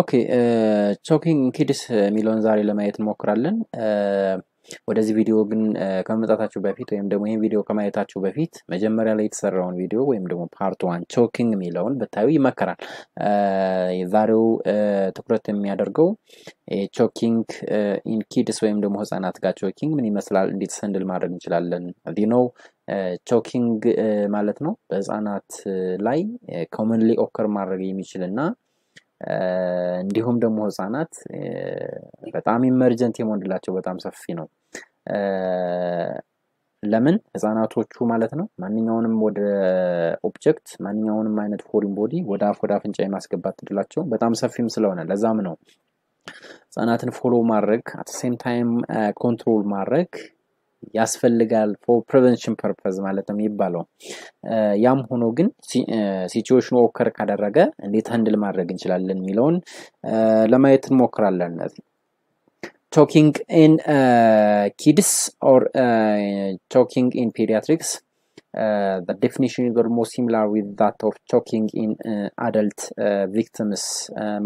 ኦኬ ቾኪንግ ኪድስ የሚለውን ዛሬ ለማየት እንሞክራለን። ወደዚህ ቪዲዮ ግን ከመምጣታችሁ በፊት ወይም ደግሞ ይህን ቪዲዮ ከማየታችሁ በፊት መጀመሪያ ላይ የተሰራውን ቪዲዮ ወይም ደግሞ ፓርት ዋን ቾኪንግ የሚለውን ብታዩ ይመከራል። ዛሬው ትኩረት የሚያደርገው ቾኪንግ ኢን ኪድስ ወይም ደግሞ ህጻናት ጋር ቾኪንግ ምን ይመስላል፣ እንዴት ሰንድል ማድረግ እንችላለን ነው ቾኪንግ ማለት ነው በህፃናት ላይ ኮመንሊ ኦከር ማድረግ የሚችል እና እንዲሁም ደግሞ ህጻናት በጣም ኢመርጀንት የመወንድላቸው በጣም ሰፊ ነው። ለምን ህጻናቶቹ ማለት ነው ማንኛውንም ወደ ኦብጀክት ማንኛውንም አይነት ፎሪን ቦዲ ወደ አፍ ወደ አፍንጫ የማስገባት ትድላቸው በጣም ሰፊም ስለሆነ ለዛም ነው ህጻናትን ፎሎ ማድረግ አት ሴም ታይም ኮንትሮል ማድረግ ያስፈልጋል ፎር ፕሪቨንሽን ፐርፐዝ ማለት ነው የሚባለው። ያም ሆኖ ግን ሲትዌሽኑ ኦከር ካደረገ እንዴት ሀንድል ማድረግ እንችላለን የሚለውን ለማየት እንሞክራለን። ቶኪንግ ኢን ኪድስ ኦር ቾኪንግ ኢን ፔዲያትሪክስ ዴፊኒሽን definition is more similar with that of choking in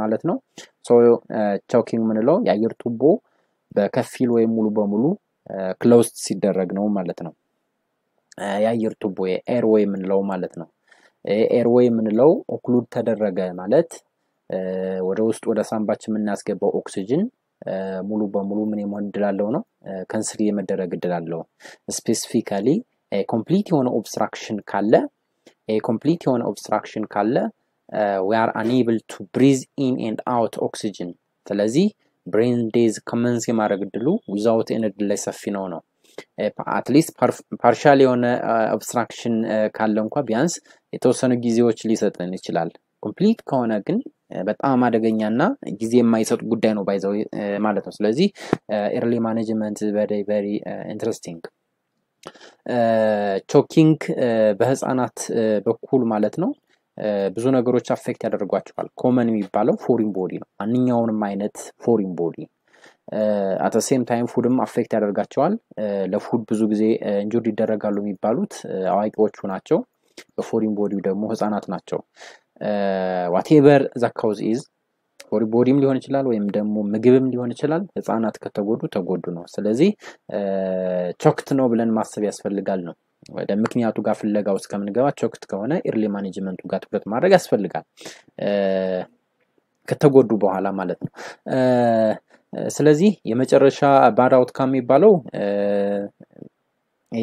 ማለት ነው። ሶ ቾኪንግ ምንለው የአየር ቱቦ በከፊል ወይም ሙሉ በሙሉ ክሎዝድ ሲደረግ ነው ማለት ነው። የአየር ቱቦ ኤርዌይ የምንለው ማለት ነው። ኤርዌይ የምንለው ኦክሉድ ተደረገ ማለት ወደ ውስጥ ወደ ሳምባችን የምናስገባው ኦክሲጅን ሙሉ በሙሉ ምን የመሆን እድል አለው ነው ከንስሪ የመደረግ እድል አለው። ስፔሲፊካሊ ኮምፕሊት የሆነ ኦብስትራክሽን ካለ ኮምፕሊት የሆነ ኦብስትራክሽን ካለ ዊ አር አኔብል ቱ ብሪዝ ኢን ኤንድ አውት ኦክሲጅን ስለዚህ ብሬን ዴዝ ከመንስ የማድረግ እድሉ ዊዛውት ኤን ላይ ሰፊ ነው ነው አትሊስት eh, ፓርሻል የሆነ አብስትራክሽን eh, eh, ካለ እንኳ ቢያንስ የተወሰኑ ጊዜዎች ሊሰጥን ይችላል ኮምፕሊት ከሆነ ግን በጣም አደገኛ እና ጊዜ የማይሰጡ ጉዳይ ነው ባይዘው ማለት ነው ስለዚህ ኤርሊ ማኔጅመንት በደይ ቨሪ ኢንትረስቲንግ ቾኪንግ በህፃናት በኩል ማለት ነው ብዙ ነገሮች አፌክት ያደርጓቸዋል። ኮመን የሚባለው ፎሪን ቦዲ ነው። ማንኛውንም አይነት ፎሪን ቦዲ አተ ሴም ታይም ፉድም አፌክት ያደርጋቸዋል። ለፉድ ብዙ ጊዜ እንጆርድ ይደረጋሉ የሚባሉት አዋቂዎቹ ናቸው። በፎሪን ቦዲ ደግሞ ህፃናት ናቸው። ዋቴቨር ዛካውዝ ኢዝ ፎሪን ቦዲም ሊሆን ይችላል ወይም ደግሞ ምግብም ሊሆን ይችላል። ህፃናት ከተጎዱ ተጎዱ ነው። ስለዚህ ቾክት ነው ብለን ማሰብ ያስፈልጋል ነው ወደ ምክንያቱ ጋር ውስጥ ከምንገባ ቾክት ከሆነ ኢርሊ ማኔጅመንቱ ጋር ትኩረት ማድረግ ያስፈልጋል ከተጎዱ በኋላ ማለት ነው ስለዚህ የመጨረሻ ባድ አውትካም የሚባለው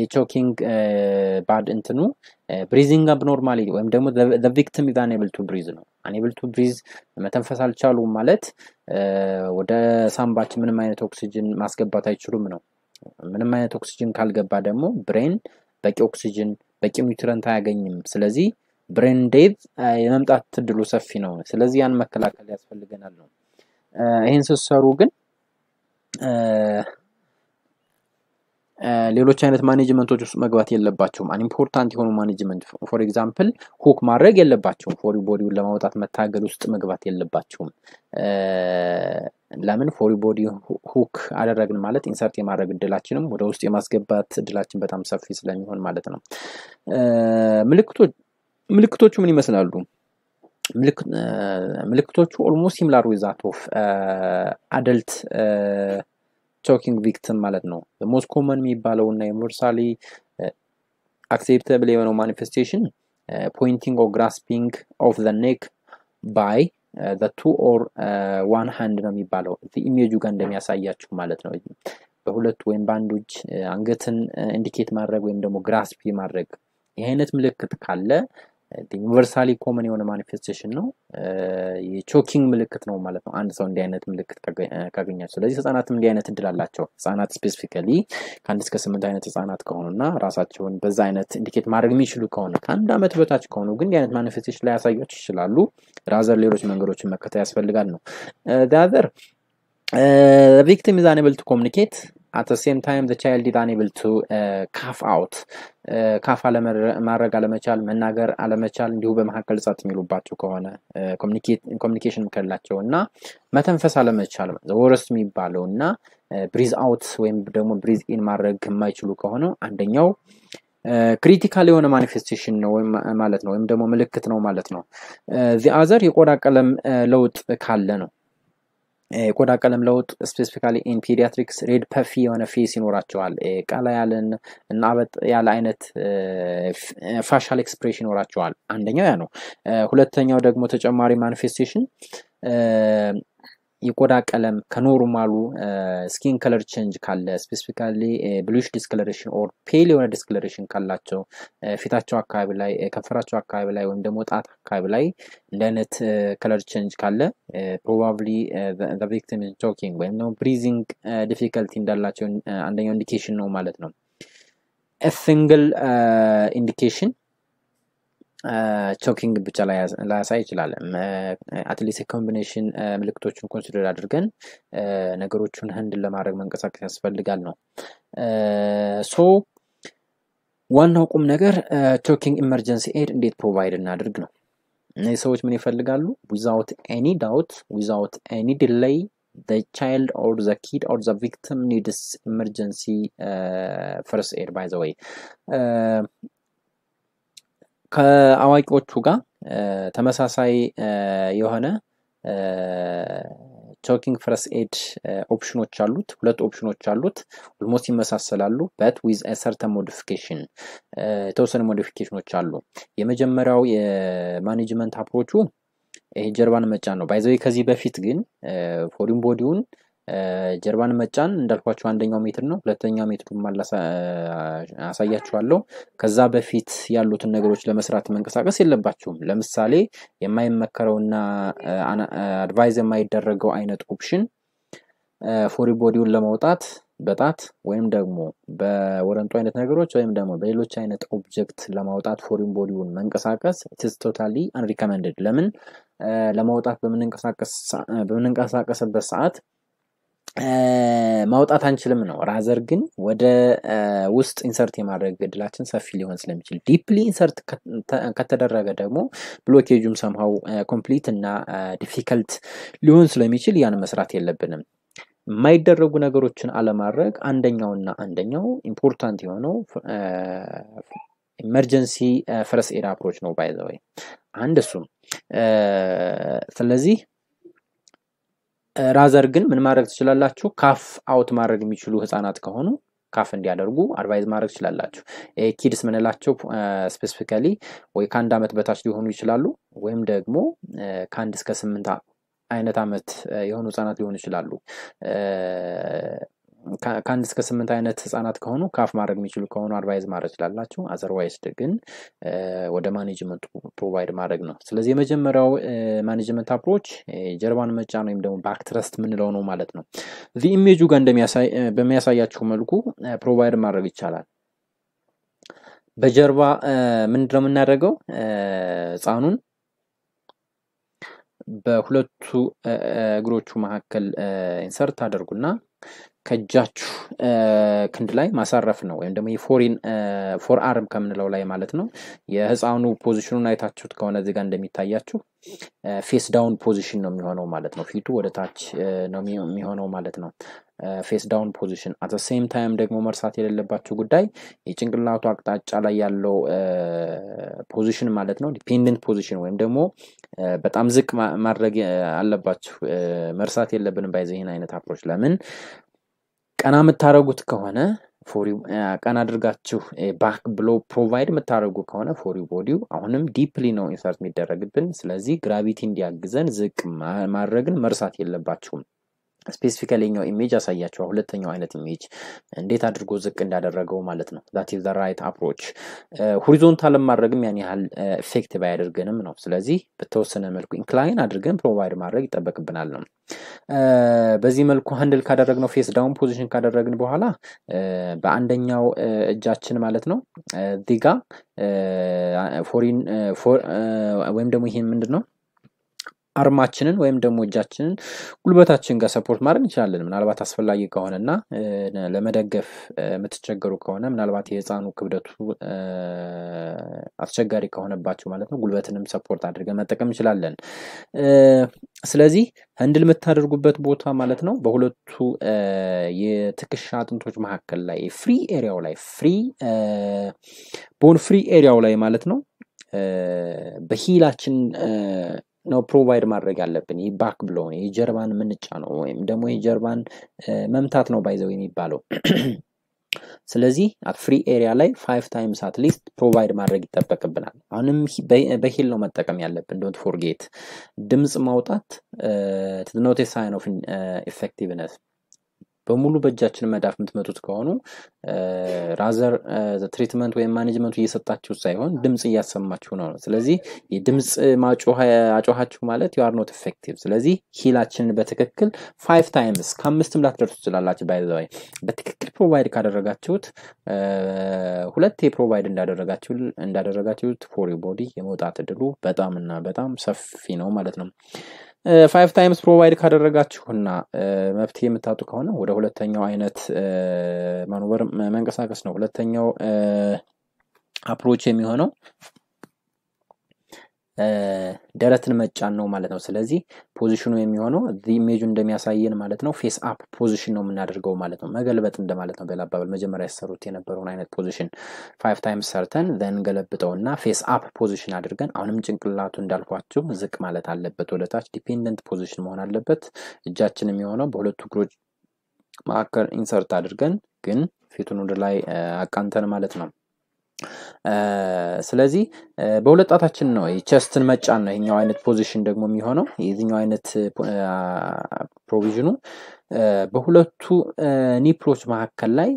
የቾኪንግ ባድ እንትኑ ብሪዚንግ አብኖርማሊ ወይም ደግሞ ቪክቲም ኢዝ ቱ ብሪዝ ነው አንብል ቱ ብሪዝ መተንፈስ አልቻሉም ማለት ወደ ሳምባችን ምንም አይነት ኦክሲጅን ማስገባት አይችሉም ነው ምንም አይነት ኦክሲጅን ካልገባ ደግሞ ብሬን በቂ ኦክሲጅን፣ በቂ ኒውትረንት አያገኝም። ስለዚህ ብሬን ዴዝ የመምጣት እድሉ ሰፊ ነው። ስለዚህ ያን መከላከል ያስፈልገናል ነው። ይህን ስትሰሩ ግን ሌሎች አይነት ማኔጅመንቶች ውስጥ መግባት የለባቸውም። ኢምፖርታንት የሆኑ ማኔጅመንት ፎር ኤግዛምፕል ሁክ ማድረግ የለባቸውም። ፎሪ ቦዲውን ለማውጣት መታገል ውስጥ መግባት የለባቸውም። ለምን ፎሪ ቦዲ ሁክ አደረግን ማለት ኢንሰርት የማድረግ እድላችንም ወደ ውስጥ የማስገባት እድላችን በጣም ሰፊ ስለሚሆን ማለት ነው። ምልክቶቹ ምን ይመስላሉ? ምልክቶቹ ኦልሞስት ሲሚላር ዊዝ ኦፍ አደልት ቶኪንግ ቪክትም ማለት ነው። ሞስት ኮመን የሚባለው እና ዩኒቨርሳሊ አክሴፕተብል የሆነው ማኒፌስቴሽን ፖይንቲንግ ኦር ግራስፒንግ ኦፍ ዘ ኔክ ባይ ቱ ኦር ዋን ሃንድ ነው የሚባለው ኢሜጁ ጋር እንደሚያሳያችሁ ማለት ነው በሁለት ወይም በአንድ እጅ uh, አንገትን ኢንዲኬት uh, ማድረግ ወይም ደግሞ ግራስፕ ማድረግ ይህ አይነት ምልክት ካለ ዩኒቨርሳሊ ኮመን የሆነ ማኒፌስቴሽን ነው። የቾኪንግ ምልክት ነው ማለት ነው። አንድ ሰው እንዲህ አይነት ምልክት ካገኛቸው፣ ስለዚህ ህጻናትም እንዲህ አይነት እድል አላቸው። ህጻናት ስፔሲፊካሊ ከአንድ እስከ ስምንት አይነት ህጻናት ከሆኑና ራሳቸውን በዛ አይነት ኢንዲኬት ማድረግ የሚችሉ ከሆነ ከአንድ አመት በታች ከሆኑ ግን እንዲህ አይነት ማኒፌስቴሽን ላይ ያሳያቸው ይችላሉ። ራዘር ሌሎች መንገዶችን መከተል ያስፈልጋል ነው ዳዘር ቪክቲም ኢዝ ቱ ኮሚኒኬት at the same time the child is unable to uh, cough out ካፍ ማድረግ አለመቻል፣ መናገር አለመቻል እንዲሁ በመካከል ጻት የሚሉባቸው ከሆነ ኮሚኒኬሽን uh, ከሌላቸው እና መተንፈስ አለመቻል ወረስ የሚባለው እና ብሪዝ uh, አውት ወይም ደግሞ ብሪዝ ኢን ማድረግ የማይችሉ ከሆነ አንደኛው ክሪቲካል uh, የሆነ ማኒፌስቴሽን ነው ማለት ነው፣ ወይም ደግሞ ምልክት ነው ማለት ነው። ዚ አዘር የቆዳ ቀለም ለውጥ ካለ ነው። የቆዳ ቀለም ለውጥ ስፔሲፊካሊ ኢን ፔዲያትሪክስ ሬድ ፐፊ የሆነ ፌስ ይኖራቸዋል። ቀላ ያለን እና አበጥ ያለ አይነት ፋሻል ኤክስፕሬሽን ይኖራቸዋል። አንደኛው ያ ነው። ሁለተኛው ደግሞ ተጨማሪ ማኒፌስቴሽን የቆዳ ቀለም ከኖርማሉ ስኪን ከለር ቼንጅ ካለ ስፔሲፊካሊ ብሉሽ ዲስክለሬሽን ኦር ፔል የሆነ ዲስክለሬሽን ካላቸው ፊታቸው አካባቢ ላይ ከንፈራቸው አካባቢ ላይ ወይም ደግሞ ጣት አካባቢ ላይ እንደአይነት ለር ከለር ቼንጅ ካለ ፕሮባብሊ ቪክቲም ቶኪንግ ወይም ደግሞ ብሪዚንግ ዲፊከልቲ እንዳላቸው አንደኛው ኢንዲኬሽን ነው ማለት ነው። ሲንግል ኢንዲኬሽን ቾኪንግ ብቻ ላያሳይ ይችላል። አትሊስት ኮምቢኔሽን ምልክቶችን ኮንሲደር አድርገን ነገሮቹን ህንድ ለማድረግ መንቀሳቀስ ያስፈልጋል ነው ሶ ዋናው ቁም ነገር ቾኪንግ ኢመርጀንሲ ኤድ እንዴት ፕሮቫይድ እናድርግ ነው። እነዚህ ሰዎች ምን ይፈልጋሉ? ዊዛውት ኤኒ ዳውት ዊዛውት ኤኒ ዲሌይ ቻይልድ child or the kid or the victim needs emergency uh, first ከአዋቂዎቹ ጋር ተመሳሳይ የሆነ ቶኪንግ ፍረስ ኤድ ኦፕሽኖች አሉት። ሁለት ኦፕሽኖች አሉት። ኦልሞስት ይመሳሰላሉ። በት ዊዝ ሰርተ ሞዲፊኬሽን የተወሰነ ሞዲፊኬሽኖች አሉ። የመጀመሪያው የማኔጅመንት አፕሮቹ ይሄ ጀርባን መጫን ነው። ባይዘዌ ከዚህ በፊት ግን ፎሪን ቦዲውን ጀርባን መጫን እንዳልኳቸው አንደኛው ሜትር ነው። ሁለተኛው ሜትሩ አሳያችኋለሁ። ከዛ በፊት ያሉትን ነገሮች ለመስራት መንቀሳቀስ የለባችሁም። ለምሳሌ የማይመከረውና አድቫይዝ የማይደረገው አይነት ኦፕሽን ፎሪ ቦዲውን ለማውጣት በጣት ወይም ደግሞ በወረንጦ አይነት ነገሮች ወይም ደግሞ በሌሎች አይነት ኦብጀክት ለማውጣት ፎሪን ቦዲውን መንቀሳቀስ ኢትስ ቶታሊ አንሪከመንድድ። ለምን ለማውጣት በምንንቀሳቀስበት ሰዓት ማውጣት አንችልም ነው። ራዘር ግን ወደ ውስጥ ኢንሰርት የማድረግ እድላችን ሰፊ ሊሆን ስለሚችል ዲፕሊ ኢንሰርት ከተደረገ ደግሞ ብሎኬጁም ሰምሃው ኮምፕሊት እና ዲፊከልት ሊሆን ስለሚችል ያን መስራት የለብንም። የማይደረጉ ነገሮችን አለማድረግ አንደኛውና አንደኛው ኢምፖርታንት የሆነው ኢመርጀንሲ ፍረስ ኤድ አፕሮች ነው ባይዘወይ አንድ እሱም ስለዚህ ራዘር ግን ምን ማድረግ ትችላላችሁ? ካፍ አውት ማድረግ የሚችሉ ህፃናት ከሆኑ ካፍ እንዲያደርጉ አድቫይዝ ማድረግ ትችላላችሁ። ኪድስ ምንላቸው ስፔሲፊካሊ ወይ ከአንድ ዓመት በታች ሊሆኑ ይችላሉ፣ ወይም ደግሞ ከአንድ እስከ ስምንት አይነት ዓመት የሆኑ ህጻናት ሊሆኑ ይችላሉ። ከአንድ እስከ ስምንት አይነት ህጻናት ከሆኑ ካፍ ማድረግ የሚችሉ ከሆኑ አድቫይዝ ማድረግ ችላላችሁ። አዘርዋይስድ ግን ወደ ማኔጅመንቱ ፕሮቫይድ ማድረግ ነው። ስለዚህ የመጀመሪያው ማኔጅመንት አፕሮች ጀርባን መጫን ወይም ደግሞ ባክትረስት የምንለው ነው ማለት ነው። ዚ ኢሜጁ ጋር በሚያሳያችሁ መልኩ ፕሮቫይድ ማድረግ ይቻላል። በጀርባ ምንድነው የምናደርገው ህፃኑን በሁለቱ እግሮቹ መካከል ኢንሰርት አደርጉና። ከእጃችሁ ክንድ ላይ ማሳረፍ ነው ወይም ደግሞ የፎሪን ፎር አርም ከምንለው ላይ ማለት ነው። የህፃኑ ፖዚሽኑን አይታችሁት ከሆነ እዚህ ጋር እንደሚታያችሁ ፌስ ዳውን ፖዚሽን ነው የሚሆነው ማለት ነው። ፊቱ ወደ ታች ነው የሚሆነው ማለት ነው። ፌስ ዳውን ፖዚሽን አት ሴም ታይም ደግሞ መርሳት የሌለባቸው ጉዳይ የጭንቅላቱ አቅጣጫ ላይ ያለው ፖዚሽን ማለት ነው። ዲፔንደንት ፖዚሽን ወይም ደግሞ በጣም ዝቅ ማድረግ አለባችሁ። መርሳት የለብንም ባይዘ ይህን አይነት አፕሮች ለምን ቀና የምታደረጉት ከሆነ ቀን አድርጋችሁ ባክ ብሎ ፕሮቫይድ የምታደረጉ ከሆነ ፎሪ ቦዲው አሁንም ዲፕሊ ነው ኢንሰርት የሚደረግብን። ስለዚህ ግራቪቲ እንዲያግዘን ዝቅ ማድረግን መርሳት የለባችሁም። ስፔሲፊካሊ ኛው ኢሜጅ ያሳያቸዋል። ሁለተኛው አይነት ኢሜጅ እንዴት አድርጎ ዝቅ እንዳደረገው ማለት ነው። ዛት ኢዝ ራይት አፕሮች። ሆሪዞንታል ማድረግም ያን ያህል ኤፌክቲቭ አያደርገንም ነው። ስለዚህ በተወሰነ መልኩ ኢንክላይን አድርገን ፕሮቫይድ ማድረግ ይጠበቅብናል ነው። በዚህ መልኩ ሀንድል ካደረግነው ፌስ ዳውን ፖዚሽን ካደረግን በኋላ በአንደኛው እጃችን ማለት ነው ዚጋ ፎሪን ወይም ደግሞ ይሄ ምንድን ነው አርማችንን ወይም ደግሞ እጃችንን ጉልበታችን ጋር ሰፖርት ማድረግ እንችላለን። ምናልባት አስፈላጊ ከሆነና ለመደገፍ የምትቸገሩ ከሆነ ምናልባት የህፃኑ ክብደቱ አስቸጋሪ ከሆነባቸው ማለት ነው ጉልበትንም ሰፖርት አድርገን መጠቀም እንችላለን። ስለዚህ ህንድል የምታደርጉበት ቦታ ማለት ነው በሁለቱ የትከሻ አጥንቶች መካከል ላይ ፍሪ ኤሪያው ላይ ፍሪ ቦን ፍሪ ኤሪያው ላይ ማለት ነው በሂላችን ነው ፕሮቫይድ ማድረግ ያለብን። ይህ ባክ ብሎ ይህ ጀርባን ምንጫ ነው ወይም ደግሞ ይህ ጀርባን መምታት ነው ባይዘው የሚባለው። ስለዚህ ፍሪ ኤሪያ ላይ ፋይቭ ታይምስ አትሊስት ፕሮቫይድ ማድረግ ይጠበቅብናል። አሁንም በሂል ነው መጠቀም ያለብን። ዶንት ፎርጌት ድምፅ ማውጣት ኖት ሳይን ኦፍ ኢፌክቲቭነስ በሙሉ በእጃችን መዳፍ የምትመጡት ከሆኑ ራዘር ትሪትመንት ወይም ማኔጅመንቱ እየሰጣችሁ ሳይሆን ድምፅ እያሰማችሁ ነው። ስለዚህ የድምፅ አጮኋችሁ ማለት ዩአር ኖት ኤፌክቲቭ። ስለዚህ ሂላችንን በትክክል ፋይቭ ታይምስ ከአምስትም ላትደርሱ ትችላላችሁ። ባይዘዋይ በትክክል ፕሮቫይድ ካደረጋችሁት ሁለቴ ፕሮቫይድ እንዳደረጋችሁት ፎር ቦዲ የመውጣት እድሉ በጣም እና በጣም ሰፊ ነው ማለት ነው። ፋይቭ ታይምስ ፕሮቫይድ ካደረጋችሁና መፍትሄ የምታጡ ከሆነ ወደ ሁለተኛው አይነት ማኖበር መንቀሳቀስ ነው። ሁለተኛው አፕሮች የሚሆነው ደረትን መጫን ነው ማለት ነው። ስለዚህ ፖዚሽኑ የሚሆነው ኢሜጁ እንደሚያሳየን ማለት ነው ፌስ አፕ ፖዚሽን ነው የምናደርገው ማለት ነው። መገልበጥ እንደማለት ነው። በላባበል መጀመሪያ የሰሩት የነበረውን አይነት ፖዚሽን ፋይቭ ታይምስ ሰርተን ዘን ገለብጠውና ፌስ አፕ ፖዚሽን አድርገን አሁንም ጭንቅላቱ እንዳልኳቸው ዝቅ ማለት አለበት ወደታች፣ ዲፔንደንት ፖዚሽን መሆን አለበት። እጃችን የሚሆነው በሁለቱ እግሮች መካከል ኢንሰርት አድርገን ግን ፊቱን ወደ ላይ አቃንተን ማለት ነው። ስለዚህ በሁለት ጣታችን ነው ቸስትን መጫን ነው ይኛው አይነት ፖዚሽን ደግሞ የሚሆነው የዚኛው አይነት ፕሮቪዥኑ በሁለቱ ኒፕሎች መካከል ላይ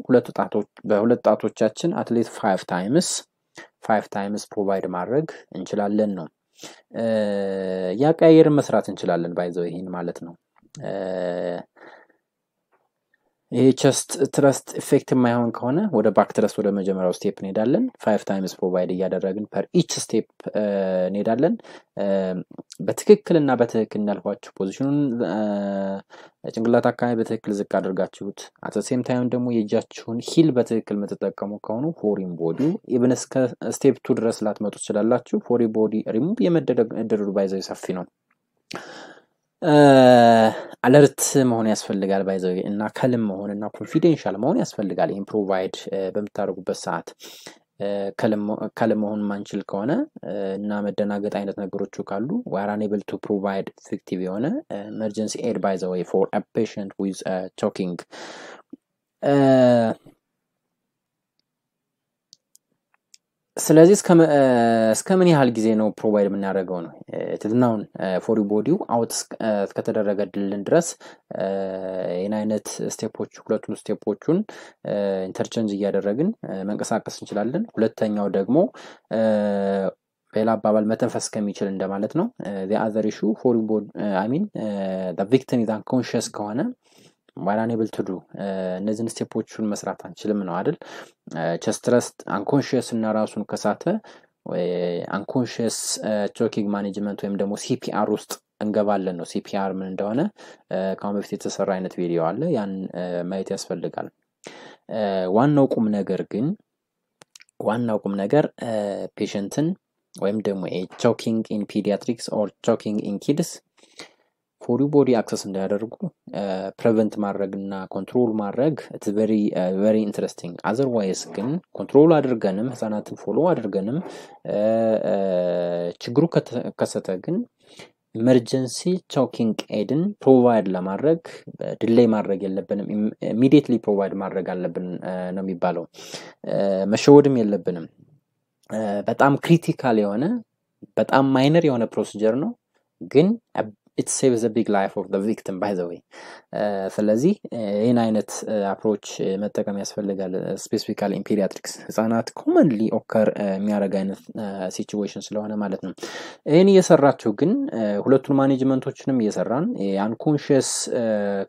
በሁለት ጣቶቻችን አትሌት ፋይቭ ታይምስ ፋይቭ ታይምስ ፕሮቫይድ ማድረግ እንችላለን ነው ያቀያየርን መስራት እንችላለን ባይዘው ይህን ማለት ነው ይሄ ቸስት ትረስት ኤፌክት የማይሆን ከሆነ ወደ ባክ ትረስት ወደ መጀመሪያው ስቴፕ እንሄዳለን። ፋይቭ ታይምስ ፕሮቫይድ እያደረግን ፐር ኢች ስቴፕ እንሄዳለን። በትክክል በትክክልና በትክክል እንዳልኳችሁ ፖዚሽኑን ጭንቅላት አካባቢ በትክክል ዝቅ አድርጋችሁት፣ አት ሴም ታይም ደግሞ የእጃችሁን ሂል በትክክል የምትጠቀሙ ከሆኑ ፎሪን ቦዲ ኢብን እስከ ስቴፕ ቱ ድረስ ላትመጡ ትችላላችሁ። ፎሪ ቦዲ ሪሙቭ የመደረጉ ባይዘ ሰፊ ነው። አለርት መሆን ያስፈልጋል ባይዘ እና ከልም መሆን እና ኮንፊደንሻል መሆን ያስፈልጋል። ይህን ፕሮቫይድ በምታደርጉበት ሰዓት ከልም መሆን ማንችል ከሆነ እና መደናገጥ አይነት ነገሮቹ ካሉ ዋራኔብል ቱ ፕሮቫይድ ፊክቲቭ የሆነ ኤመርጀንሲ ኤድ ባይዘ ወይ ፎር ፔሽንት ዊዝ ቶኪንግ ስለዚህ እስከ ምን ያህል ጊዜ ነው ፕሮቫይድ የምናደርገው ነው ትትናውን ፎሪ ቦዲው አውት እስከተደረገ ድልን ድረስ ይህን አይነት ስቴፖች ሁለቱን ስቴፖቹን ኢንተርቸንጅ እያደረግን መንቀሳቀስ እንችላለን ሁለተኛው ደግሞ ሌላ አባባል መተንፈስ ከሚችል እንደማለት ነው ዘ አዘር ኢሹ ፎሪ ቦድ አይ ሚን ቪክቲም ኢዝ አንኮንሽስ ከሆነ ባናኔብል ትዱ እነዚህን ስቴፖቹን መስራት አንችልም ነው አይደል ቸስትረስት አንኮንሽስ እና ራሱን ከሳተ አንኮንሽስ ቾኪንግ ማኔጅመንት ወይም ደግሞ ሲፒአር ውስጥ እንገባለን ነው ሲፒአር ምን እንደሆነ ከአሁን በፊት የተሰራ አይነት ቪዲዮ አለ ያን ማየት ያስፈልጋል ዋናው ቁም ነገር ግን ዋናው ቁም ነገር ፔሽንትን ወይም ደግሞ ቾኪንግ ኢን ፒዲያትሪክስ ኦር ቾኪንግ ኢን ኪድስ ፎሪ ቦዲ አክሰስ እንዳያደርጉ ፕሬቨንት ማድረግ እና ኮንትሮል ማድረግ ቨሪ ኢንትረስቲንግ። አዘርዋይስ ግን ኮንትሮል አድርገንም ህጻናትን ፎሎ አድርገንም ችግሩ ከተከሰተ ግን ኢመርጀንሲ ቾኪንግ ኤድን ፕሮቫይድ ለማድረግ ድሌይ ማድረግ የለብንም። ኢሚዲየትሊ ፕሮቫይድ ማድረግ አለብን ነው የሚባለው። መሸወድም የለብንም። በጣም ክሪቲካል የሆነ በጣም ማይነር የሆነ ፕሮሲጀር ነው ግን ኢት ሴቭስ ዘ ቢግ ላይፍ ኦፍ ዘ ቪክቲም ባይ ዘ ዌይ። ስለዚህ uh, ይህን አይነት አፕሮች uh, uh, መጠቀም ያስፈልጋል። ስፔሲፊካሊ ኢምፔሪያትሪክስ ህጻናት ኮመንሊ ኦከር የሚያደርግ አይነት ሲችዌሽን ስለሆነ ማለት ነው። ይህን እየሰራችሁ ግን ሁለቱን ማኔጅመንቶችንም እየሰራን አንኮንሽስ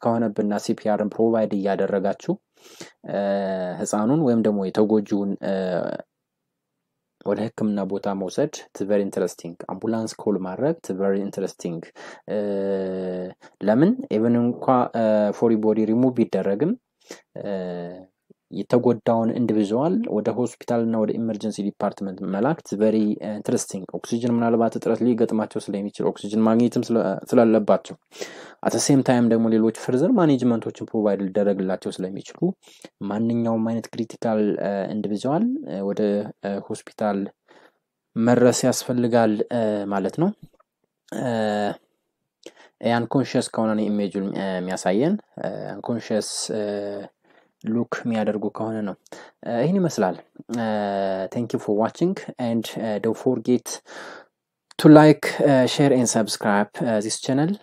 ከሆነብና ሲፒአርን ፕሮቫይድ እያደረጋችሁ ህፃኑን ወይም ደግሞ የተጎጂውን ወደ ህክምና ቦታ መውሰድ ቨሪ ኢንትረስቲንግ፣ አምቡላንስ ኮል ማድረግ ቨሪ ኢንትረስቲንግ። ለምን ኢቨን እንኳ ፎሪ ቦዲ ሪሙቭ ቢደረግም የተጎዳውን ኢንዲቪዥዋል ወደ ሆስፒታል እና ወደ ኢመርጀንሲ ዲፓርትመንት መላክት ቨሪ ኢንትረስቲንግ። ኦክሲጅን ምናልባት እጥረት ሊገጥማቸው ስለሚችል ኦክሲጅን ማግኘትም ስላለባቸው አተሴም ታይም ደግሞ ሌሎች ፍርዘር ማኔጅመንቶችን ፕሮቫይድ ሊደረግላቸው ስለሚችሉ ማንኛውም አይነት ክሪቲካል ኢንዲቪዥዋል uh, uh, ወደ uh, ሆስፒታል መድረስ ያስፈልጋል ማለት ነው። አንኮንሽስ ከሆነ ኢሜጁ የሚያሳየን አንኮንሽስ ሉክ የሚያደርጉ ከሆነ ነው። ይህን ይመስላል። ቴንክ ዩ ፎር ዋችንግ ኤንድ ዶንት ፎርጌት ቱ ላይክ ሼር ኤንድ ሰብስክራይብ ዚስ ቻናል